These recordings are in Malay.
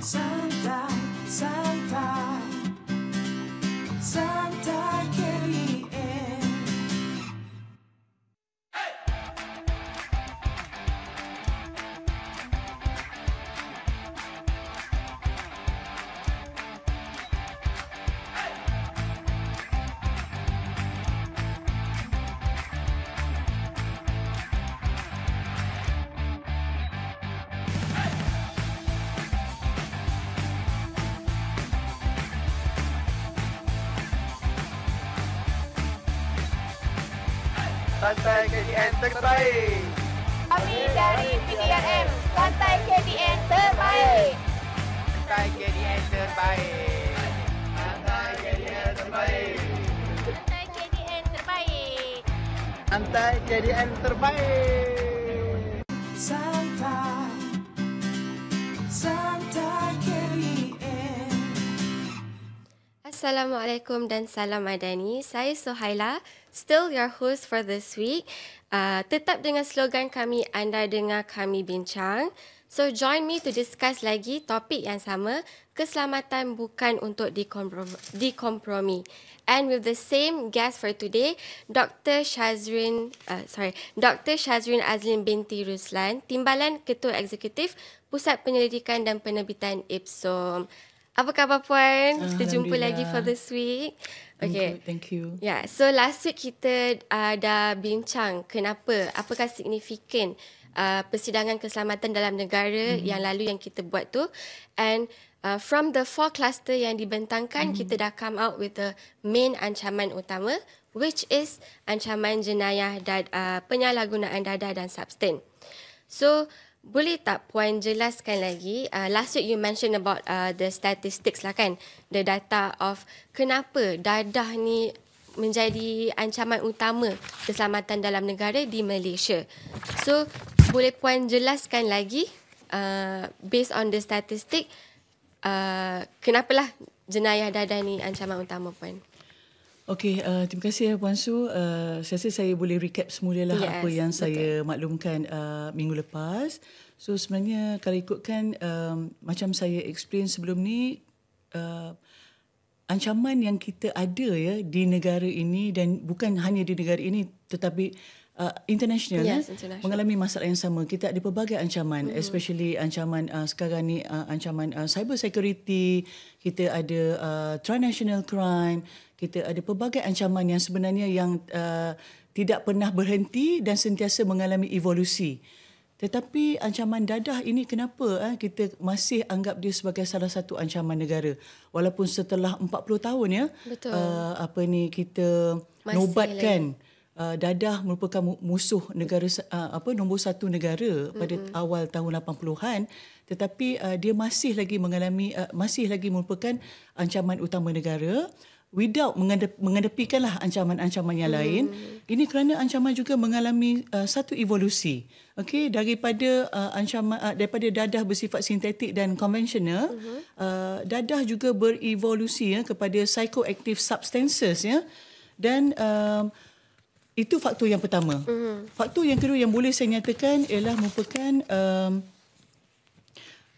Santa, Santa. Pantai KDN terbaik. Kami dari PDRM Pantai KDN terbaik. Pantai KDN terbaik. Pantai jadi yang terbaik. Assalamualaikum dan salam madani. Saya Sohaila still your host for this week. Uh, tetap dengan slogan kami, anda dengar kami bincang. So join me to discuss lagi topik yang sama, keselamatan bukan untuk dikompromi. dikompromi. And with the same guest for today, Dr. Shazrin, uh, sorry, Dr. Shazrin Azlin binti Ruslan, Timbalan Ketua Eksekutif Pusat Penyelidikan dan Penerbitan Ipsum. Apa khabar puan? Kita jumpa lagi for this week. Okay. Good, thank you. Yeah, so last week kita uh, dah bincang kenapa, apakah signifikan uh, persidangan keselamatan dalam negara mm-hmm. yang lalu yang kita buat tu. And uh, from the four cluster yang dibentangkan, mm-hmm. kita dah come out with the main ancaman utama which is ancaman jenayah dan uh, penyalahgunaan dadah dan substan. So, boleh tak Puan jelaskan lagi, uh, last week you mentioned about uh, the statistics lah kan, the data of kenapa dadah ni menjadi ancaman utama keselamatan dalam negara di Malaysia. So, boleh Puan jelaskan lagi uh, based on the statistic, uh, kenapalah jenayah dadah ni ancaman utama Puan? Okey, uh, terima kasih ya Puan Su. Uh, saya rasa saya boleh recap semula lah yes, apa yang betul. saya maklumkan uh, minggu lepas. So sebenarnya kalau ikutkan um, macam saya explain sebelum ni, uh, ancaman yang kita ada ya di negara ini dan bukan hanya di negara ini tetapi uh, international, yes, eh, international mengalami masalah yang sama kita ada pelbagai ancaman mm-hmm. especially ancaman uh, sekarang ni uh, ancaman uh, cyber security kita ada uh, transnational crime kita ada pelbagai ancaman yang sebenarnya yang uh, tidak pernah berhenti dan sentiasa mengalami evolusi tetapi ancaman dadah ini kenapa eh, kita masih anggap dia sebagai salah satu ancaman negara walaupun setelah 40 tahun ya Uh, apa ni kita masih nobatkan lagi. Uh, dadah merupakan musuh negara uh, apa nombor satu negara pada mm-hmm. awal tahun 80-an tetapi uh, dia masih lagi mengalami uh, masih lagi merupakan ancaman utama negara without mengedep, mengedepikanlah ancaman-ancaman yang mm. lain hmm. ini kerana ancaman juga mengalami uh, satu evolusi okey daripada uh, ancaman uh, daripada dadah bersifat sintetik dan konvensional hmm. uh, dadah juga berevolusi ya kepada psychoactive substances ya dan uh, itu faktor yang pertama. Mm-hmm. Faktor yang kedua yang boleh saya nyatakan ialah merupakan um,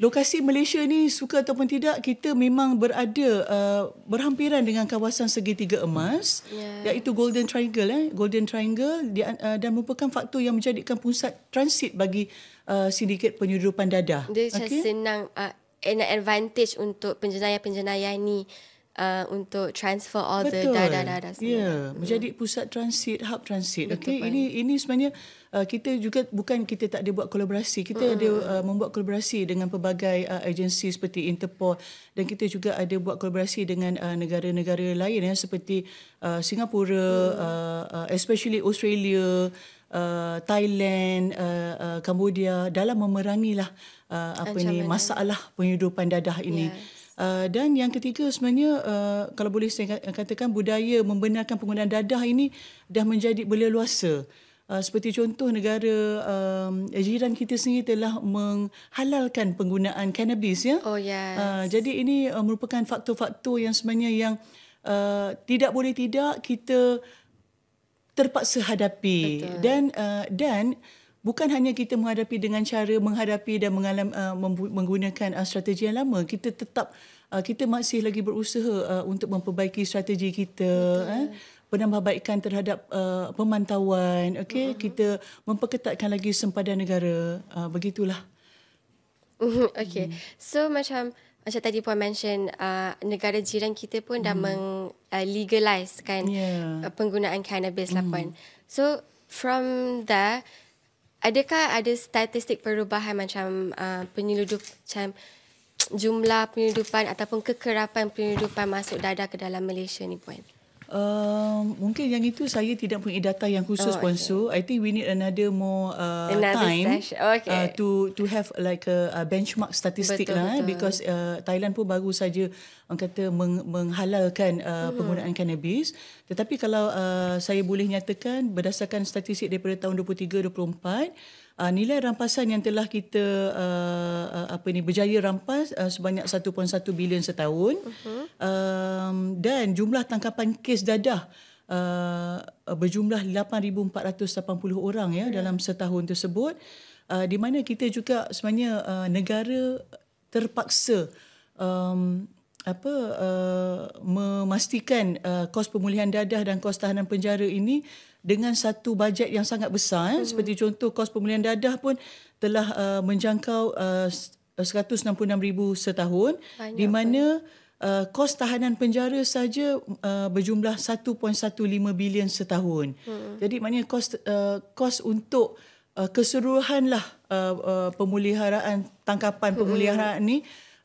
lokasi Malaysia ni suka ataupun tidak kita memang berada uh, berhampiran dengan kawasan segitiga emas yeah. iaitu Golden Triangle eh Golden Triangle dia, uh, dan merupakan faktor yang menjadikan pusat transit bagi uh, sindiket penyeludupan dadah. Dia okay? senang uh, an advantage untuk penjenayah-penjenayah ni. Uh, untuk transfer all Betul. the data data semua. Ya, yeah. Hmm. menjadi pusat transit, hub transit. Okey, ini ini sebenarnya uh, kita juga bukan kita tak ada buat kolaborasi. Kita mm. ada hmm. uh, membuat kolaborasi dengan pelbagai uh, agensi seperti Interpol dan kita juga ada buat kolaborasi dengan uh, negara-negara lain ya seperti uh, Singapura, mm. uh, uh, especially Australia, uh, Thailand, uh, uh, Cambodia dalam memerangilah uh, apa Ancaman ni masalah penyudupan dadah ini. Yes. Uh, dan yang ketiga sebenarnya uh, kalau boleh saya katakan budaya membenarkan penggunaan dadah ini dah menjadi boleh luasa. Uh, seperti contoh negara um, jiran kita sendiri telah menghalalkan penggunaan cannabis ya. Oh yes. Uh, jadi ini uh, merupakan faktor-faktor yang sebenarnya yang uh, tidak boleh tidak kita terpaksa hadapi Betul. dan uh, dan bukan hanya kita menghadapi dengan cara menghadapi dan mengalam, uh, menggunakan uh, strategi yang lama kita tetap uh, kita masih lagi berusaha uh, untuk memperbaiki strategi kita eh penambahbaikan terhadap uh, pemantauan okay? uh-huh. Mm-hmm. kita memperketatkan lagi sempadan negara uh, begitulah mm-hmm. Okay, hmm. so macam macam tadi puan mention uh, negara jiran kita pun hmm. dah meng uh, kan yeah. Uh, penggunaan cannabis lah, hmm. lah puan so from there adakah ada statistik perubahan macam uh, penyeludup macam jumlah penyeludupan ataupun kekerapan penyeludupan masuk dadah ke dalam Malaysia ni puan? Um, mungkin yang itu saya tidak punya data yang khusus oh, pun okay. I think we need another more uh, another time okay. uh, to to have like a, a benchmark statistic lah eh, betul. because uh, Thailand pun baru saja orang kata meng, menghalalkan uh, uh penggunaan cannabis tetapi kalau uh, saya boleh nyatakan berdasarkan statistik daripada tahun 23 24 uh, nilai rampasan yang telah kita uh, uh, apa ini berjaya rampas uh, sebanyak 1.1 bilion setahun uh-huh. um, dan jumlah tangkapan kes dadah uh, berjumlah 8480 orang ya uh-huh. dalam setahun tersebut uh, di mana kita juga sebenarnya uh, negara terpaksa um, apa uh, memastikan uh, kos pemulihan dadah dan kos tahanan penjara ini uh, dengan satu bajet yang sangat besar eh. Hmm. seperti contoh kos pemulihan dadah pun telah uh, menjangkau uh, 166000 uh, setahun Banyak di mana uh, kos tahanan penjara saja uh, berjumlah 1.15 bilion setahun hmm. jadi maknanya kos uh, kos untuk uh, keseluruhanlah uh, uh, pemuliharaan tangkapan hmm. pemuliharaan hmm. ni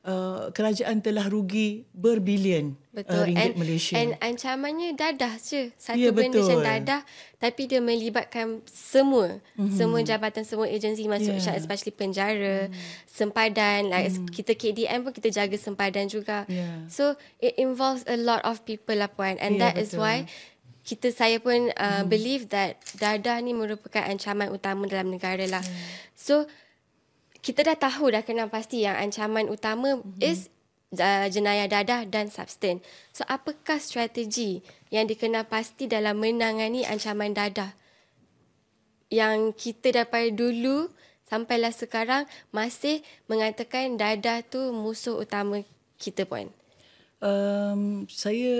uh, kerajaan telah rugi berbilion betul. Uh, and, Malaysia. And ancamannya dadah je. Satu yeah, benda macam dadah tapi dia melibatkan semua. Mm-hmm. Semua jabatan, semua agensi masuk yeah. especially penjara, mm. sempadan. Like, hmm. Kita KDM pun kita jaga sempadan juga. Yeah. So it involves a lot of people lah puan. And yeah, that betul. is why kita saya pun uh, mm. believe that dadah ni merupakan ancaman utama dalam negara lah. Mm. So kita dah tahu dah kenal pasti yang ancaman utama mm-hmm. is Uh, jenayah dadah dan substance. So apakah strategi yang dikenal pasti dalam menangani ancaman dadah yang kita dapat dulu sampailah sekarang masih mengatakan dadah tu musuh utama kita pun? Um, saya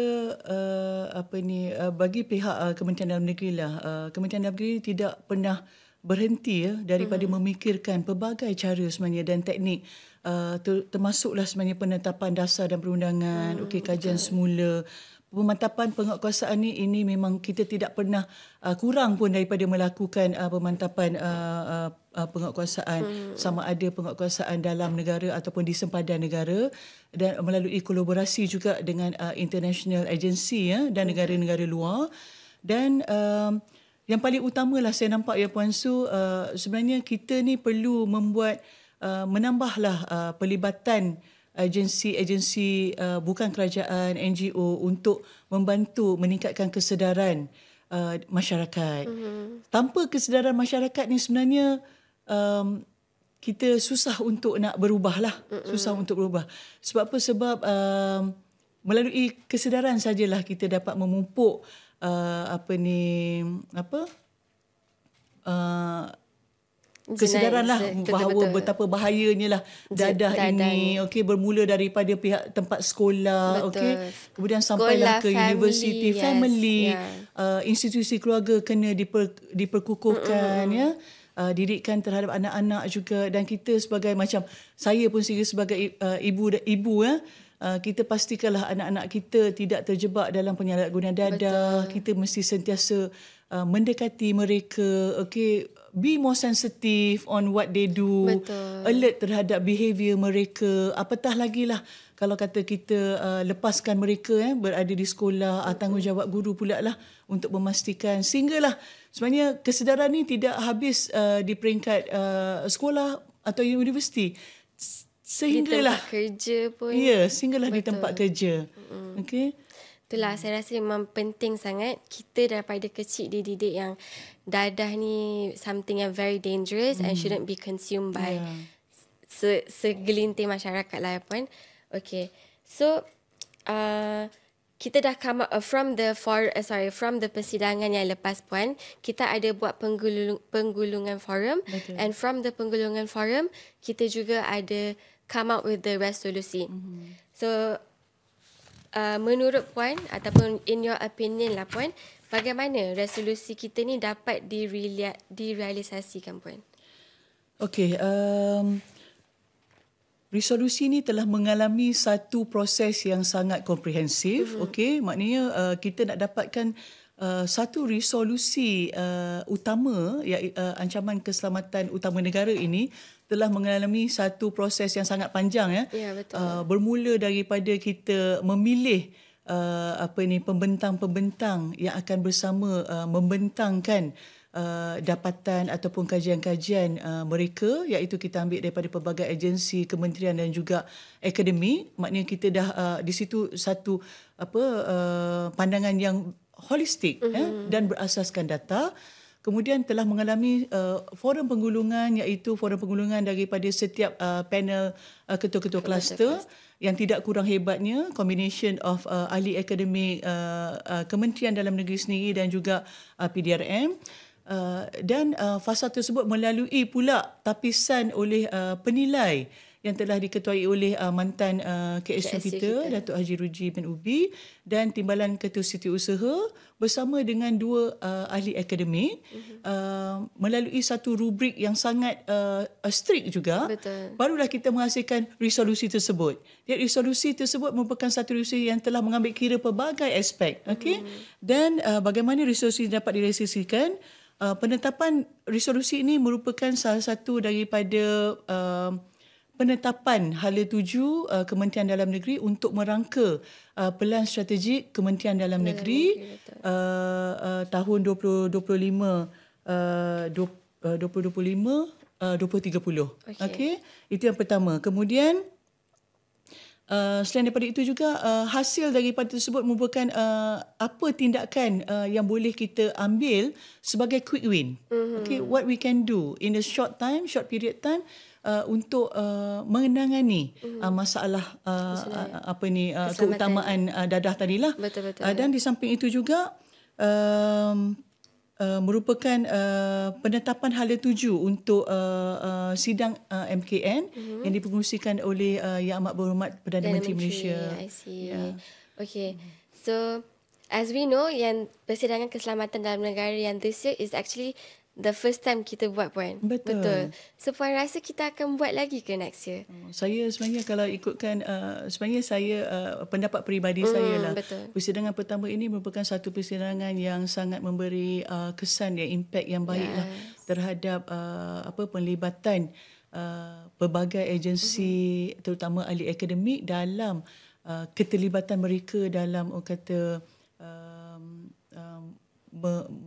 uh, apa ni uh, bagi pihak uh, Kementerian Dalam Negeri lah. Uh, Kementerian Dalam Negeri tidak pernah berhenti ya daripada hmm memikirkan pelbagai cara sebenarnya dan teknik uh, termasuklah sebenarnya penetapan dasar dan perundangan mm, okey kajian betul. semula pemantapan penguatkuasaan ini ini memang kita tidak pernah uh, kurang pun daripada melakukan uh, pemantapan uh, uh, uh, penguatkuasaan hmm. sama ada penguatkuasaan dalam negara ataupun di sempadan negara dan melalui kolaborasi juga dengan uh, international agency ya dan negara-negara luar dan uh, yang paling utamalah saya nampak ya Puan Su uh, sebenarnya kita ni perlu membuat uh, menambahlah uh, pelibatan agensi-agensi uh, bukan kerajaan NGO untuk membantu meningkatkan kesedaran uh, masyarakat. Mm-hmm. Tanpa kesedaran masyarakat ni sebenarnya um, kita susah untuk nak berubah lah, mm-hmm. susah untuk berubah. Sebab apa? Sebab um, melalui kesedaran sajalah kita dapat memupuk uh, uh, apa ni apa uh, kesedaran lah bahawa betul. betapa bahayanya lah dadah, dadah ini okey bermula daripada pihak tempat sekolah okey kemudian sampailah ke family, university yes, family yeah. uh, institusi keluarga kena diper, diperkukuhkan ya uh, didikan terhadap anak-anak juga dan kita sebagai macam saya pun sendiri sebagai uh, ibu ibu ya uh, Uh, kita pastikanlah anak-anak kita tidak terjebak dalam penyalahgunaan dadah. Betul. Kita mesti sentiasa uh, mendekati mereka. Okay, be more sensitive on what they do. Betul. Alert terhadap behaviour mereka. Apatah lagi lah kalau kata kita uh, lepaskan mereka eh, berada di sekolah. Uh, tanggungjawab guru pula lah untuk memastikan. Sehinggalah sebenarnya kesedaran ini tidak habis uh, di peringkat uh, sekolah atau universiti. Sehingga di kerja pun ya yeah, sehinggalah betul. di tempat kerja mm-hmm. itulah saya rasa memang penting sangat kita daripada kecil dididik yang dadah ni something yang very dangerous mm. and shouldn't be consumed by yeah. se- segelintir masyarakat lah pun Okay, so uh, kita dah come up, uh, from the for uh, sorry from the persidangan yang lepas puan kita ada buat penggulung, penggulungan forum betul. and from the penggulungan forum kita juga ada come out with the resolusi. Mm-hmm. So, uh, menurut Puan ataupun in your opinion lah Puan, bagaimana resolusi kita ni dapat direalia- direalisasikan Puan? Okay, um, resolusi ni telah mengalami satu proses yang sangat komprehensif. Mm-hmm. Okay, maknanya uh, kita nak dapatkan Uh, satu resolusi uh, utama ya uh, ancaman keselamatan utama negara ini telah mengalami satu proses yang sangat panjang ya. Ya betul. Uh, bermula daripada kita memilih uh, apa ini pembentang-pembentang yang akan bersama uh, membentangkan Uh, dapatan ataupun kajian-kajian uh, mereka iaitu kita ambil daripada pelbagai agensi kementerian dan juga akademi maknanya kita dah uh, di situ satu apa uh, pandangan yang holistik ya, mm-hmm. eh, dan berasaskan data uh, kemudian telah mengalami uh, forum penggulungan iaitu forum penggulungan daripada setiap uh, panel uh, ketua-ketua kluster yang tidak kurang hebatnya combination of uh, ahli akademik uh, uh, kementerian dalam negeri sendiri dan juga uh, PDRM uh, dan uh, fasa tersebut melalui pula tapisan oleh uh, penilai yang telah diketuai oleh uh, mantan uh, KSU, KSU kita, kita. Datuk Haji Ruji bin Ubi dan Timbalan Ketua Siti Usaha bersama dengan dua uh, ahli akademik uh-huh. uh, melalui satu rubrik yang sangat uh, strict juga Betul. barulah kita menghasilkan resolusi tersebut. Dia resolusi tersebut merupakan satu resolusi yang telah mengambil kira pelbagai aspek, okey? Uh-huh. Dan uh, bagaimana resolusi dapat direalisasikan uh, penetapan resolusi ini merupakan salah satu daripada uh, penetapan hala tuju uh, Kementerian Dalam Negeri untuk merangka uh, pelan strategik Kementerian Dalam yeah, Negeri okay, uh, uh, tahun 2025 uh, 2025 uh, 2030. Uh, okey. Okay? Itu yang pertama. Kemudian Uh, selain daripada itu juga uh, hasil daripada tersebut merupakan uh, apa tindakan uh, yang boleh kita ambil sebagai quick win. Mm-hmm. Okay, what we can do in a short time, short period time uh, untuk uh, menangani hmm. uh, masalah uh, uh, apa ni uh, keutamaan uh, dadah tadi lah, Uh, dan di samping itu juga uh, Uh, merupakan uh, penetapan hala tuju untuk uh, uh, sidang uh, MKN mm-hmm. yang dipengusikan oleh uh, Yang Amat Berhormat Perdana Menteri, Menteri Malaysia. Yeah. Okay. So, as we know, yang persidangan keselamatan dalam negara yang this year is actually the first time kita buat puan. Betul. Betul. So puan rasa kita akan buat lagi ke next year? Oh, saya sebenarnya kalau ikutkan uh, sebenarnya saya uh, pendapat peribadi mm, saya lah. Betul. Persidangan pertama ini merupakan satu persidangan yang sangat memberi uh, kesan ya impact yang baik lah yes. lah terhadap uh, apa penglibatan uh, pelbagai agensi mm terutama ahli akademik dalam uh, keterlibatan mereka dalam orang oh, kata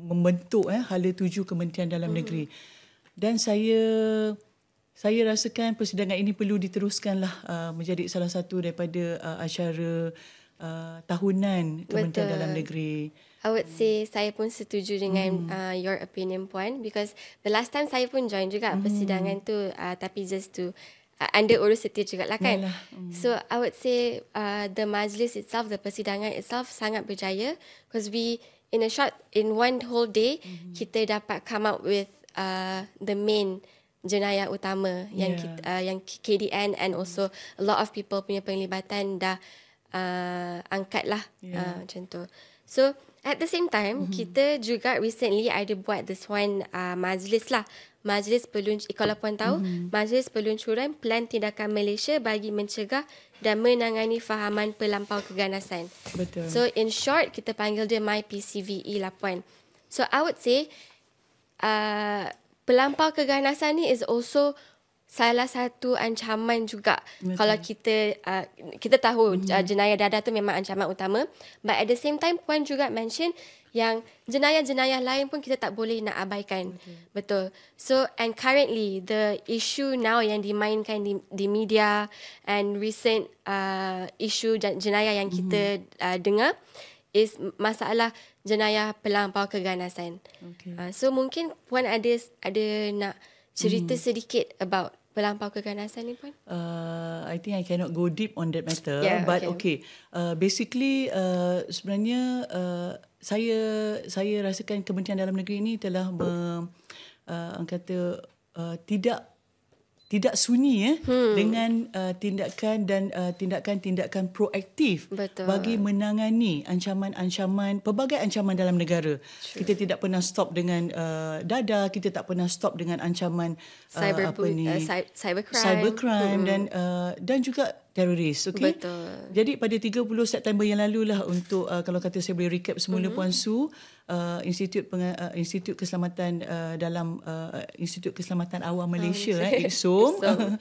membentuk eh, hala tuju kementerian dalam uh negeri. Dan saya saya rasakan persidangan ini perlu diteruskanlah uh, menjadi salah satu daripada uh, acara uh, tahunan kementerian Betul. dalam negeri. I would say saya pun setuju dengan mm. uh, your opinion point because the last time saya pun join juga mm. persidangan tu uh, tapi just to uh, under urus setia juga lah kan. Mm. So I would say uh, the majlis itself, the persidangan itself sangat berjaya because we in a short in one whole day mm-hmm. kita dapat come up with uh, the main jenayah utama yang kita, uh, yang KDN and mm also a lot of people punya penglibatan dah uh, angkat lah yeah. uh, macam tu. So at the same time mm-hmm. kita juga recently ada buat this one uh, majlis lah Majlis Peluncur eh, kalau puan tahu mm-hmm. Majlis Peluncuran Plan Tindakan Malaysia bagi mencegah dan menangani fahaman pelampau keganasan. Betul. So in short kita panggil dia MyPCVE lah puan. So I would say uh, pelampau keganasan ni is also salah satu ancaman juga Betul. kalau kita uh, kita tahu mm-hmm. jenayah dadah tu memang ancaman utama but at the same time puan juga mention yang jenayah-jenayah lain pun kita tak boleh nak abaikan. Okay. Betul. So and currently the issue now yang dimainkan di, di media and recent uh, issue jenayah yang kita mm-hmm. uh, dengar is masalah jenayah pelampau keganasan. Okay. Uh, so mungkin puan ada ada nak cerita mm. sedikit about pelampau keganasan ni pun? Uh, I think I cannot go deep on that matter yeah, but okay. okay. Uh, basically uh, sebenarnya uh, saya saya rasakan Kementerian Dalam Negeri ini telah me, uh, kata uh, tidak tidak sunyi eh hmm. dengan uh, tindakan dan uh, tindakan-tindakan proaktif Betul. bagi menangani ancaman-ancaman pelbagai ancaman dalam negara. True. Kita tidak pernah stop dengan uh, dada, kita tak pernah stop dengan ancaman uh, cyber uh, apa ni? Uh, cybercrime cybercrime hmm. dan uh, dan juga teroris. Okay? Betul. Jadi pada 30 September yang lalu lah untuk uh, kalau kata saya boleh recap semula mm-hmm. Puan Su, uh, Institut Peng- uh, Institut Keselamatan uh, dalam uh, Institut Keselamatan Awam oh, Malaysia oh, okay. eh IKSOM.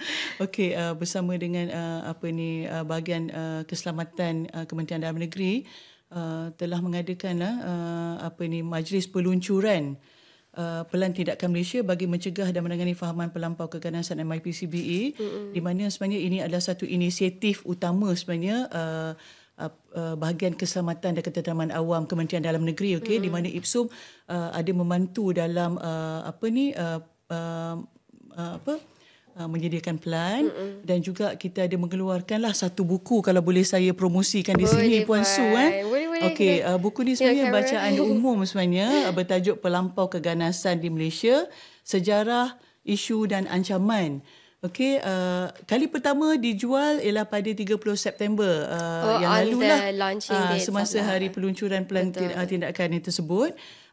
Okey uh, bersama dengan uh, apa ni uh, bahagian uh, keselamatan uh, Kementerian Dalam Negeri uh, telah mengadakan uh, uh apa ni majlis peluncuran Uh, Pelan Tindakan Malaysia bagi mencegah dan menangani fahaman pelampau keganasan MIPCBE mm-hmm. di mana sebenarnya ini adalah satu inisiatif utama sebenarnya uh, uh, uh bahagian keselamatan dan ketenteraman awam Kementerian Dalam Negeri okey mm-hmm. di mana IPSUM uh, ada membantu dalam uh, apa ni uh, uh, uh, apa Uh, menyediakan pelan mm-hmm. dan juga kita ada mengeluarkanlah satu buku kalau boleh saya promosikan di boleh sini bye. puan su eh okey uh, buku ni ya, sebenarnya Your bacaan camera. umum sebenarnya uh, bertajuk pelampau keganasan di Malaysia sejarah isu dan ancaman okey uh, kali pertama dijual ialah pada 30 September uh, oh, yang ah, lalu lah uh, semasa hari peluncuran pelan tindakan, tindakan ini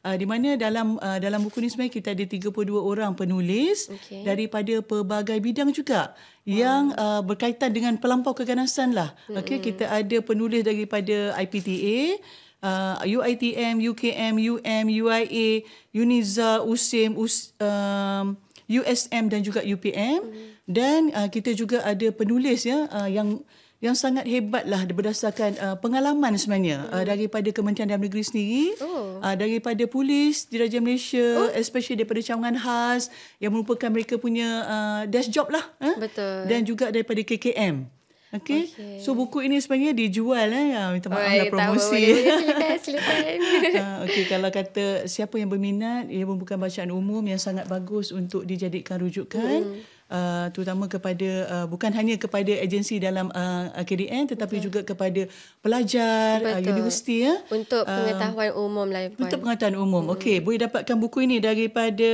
Ah, di mana dalam uh, dalam buku ini sebenarnya kita ada 32 orang penulis okay. daripada pelbagai bidang juga yang uh, berkaitan dengan pelampau keganasan lah. Mm-hmm. Okey, kita ada penulis daripada IPTA, uh, UITM, UKM, UM, UIA, UNIZA, USIM, US, um, USM dan juga UPM. Mm-hmm. Dan uh, kita juga ada penulis ya uh, yang yang sangat hebatlah berdasarkan uh, pengalaman sebenarnya uh, hmm. uh, daripada Kementerian Dalam Negeri sendiri oh. uh, daripada polis diraja Malaysia oh. especially daripada cawangan khas yang merupakan mereka punya uh, desk job lah eh? betul dan juga daripada KKM Okay. okay. So buku ini sebenarnya dijual eh. Ya. Minta maaf Oi, lah promosi. Tahu, okay, kalau kata siapa yang berminat, ia bukan bacaan umum yang sangat bagus untuk dijadikan rujukan. Hmm uh, terutama kepada uh, bukan hanya kepada agensi dalam uh, KDN tetapi Betul. juga kepada pelajar uh, Betul. Uh, universiti ya untuk uh, pengetahuan uh, umum lah Puan. untuk pengetahuan umum hmm. okey boleh dapatkan buku ini daripada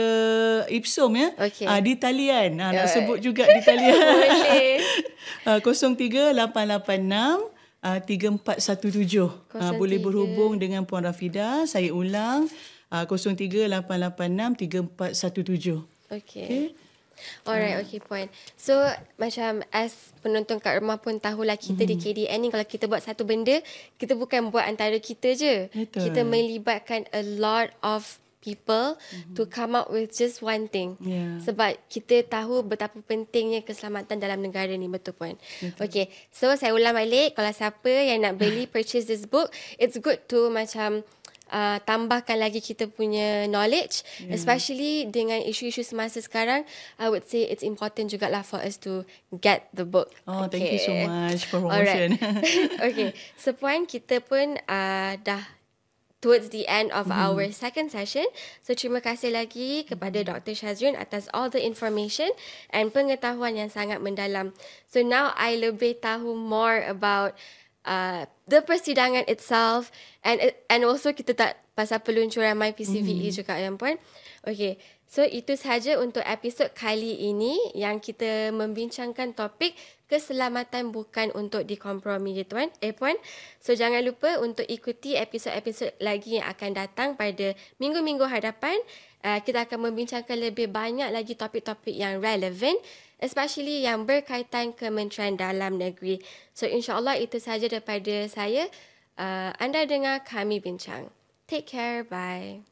Ipsum ya okay. uh, ah, di talian uh, nak sebut juga di talian boleh uh, 03886 3417 uh, boleh berhubung dengan puan Rafida saya ulang uh, 03886 3417 okey okay. Alright, hmm. okay point. So macam as penonton kat rumah pun tahulah kita mm-hmm. di hmm. KDN ni kalau kita buat satu benda, kita bukan buat antara kita je. Itul. Kita melibatkan a lot of people mm-hmm. to come up with just one thing. Yeah. Sebab kita tahu betapa pentingnya keselamatan dalam negara ni betul pun. Okay, so saya ulang balik kalau siapa yang nak beli purchase this book, it's good to macam uh, tambahkan lagi kita punya knowledge yeah. especially dengan isu-isu semasa sekarang I would say it's important juga lah for us to get the book oh okay. thank you so much for promotion okay so point kita pun uh, dah towards the end of mm. our second session so terima kasih lagi kepada mm-hmm. Dr Shazrin atas all the information and pengetahuan yang sangat mendalam so now I lebih tahu more about uh, the persidangan itself and and also kita tak pasal peluncuran MyPCVE mm. Mm-hmm. juga yang pun. Okay, so itu sahaja untuk episod kali ini yang kita membincangkan topik keselamatan bukan untuk dikompromi ya tuan. Eh puan, so jangan lupa untuk ikuti episod-episod lagi yang akan datang pada minggu-minggu hadapan. Uh, kita akan membincangkan lebih banyak lagi topik-topik yang relevan especially yang berkaitan Kementerian Dalam Negeri. So insyaAllah itu sahaja daripada saya. Uh, anda dengar kami bincang. Take care, bye.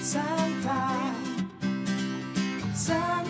Santa, Santa.